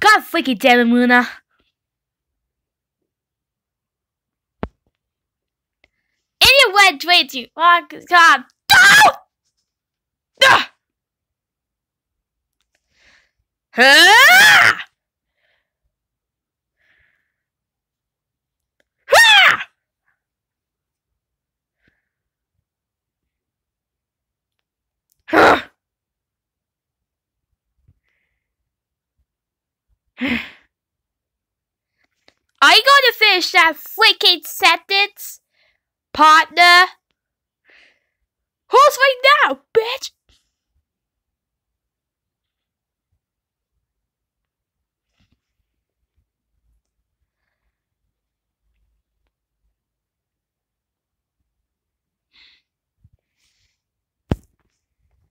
God freaking damn it, Muna. Anyway, wait, you. Oh, God. No! Ah! Huh? I gotta finish that freaking sentence, partner.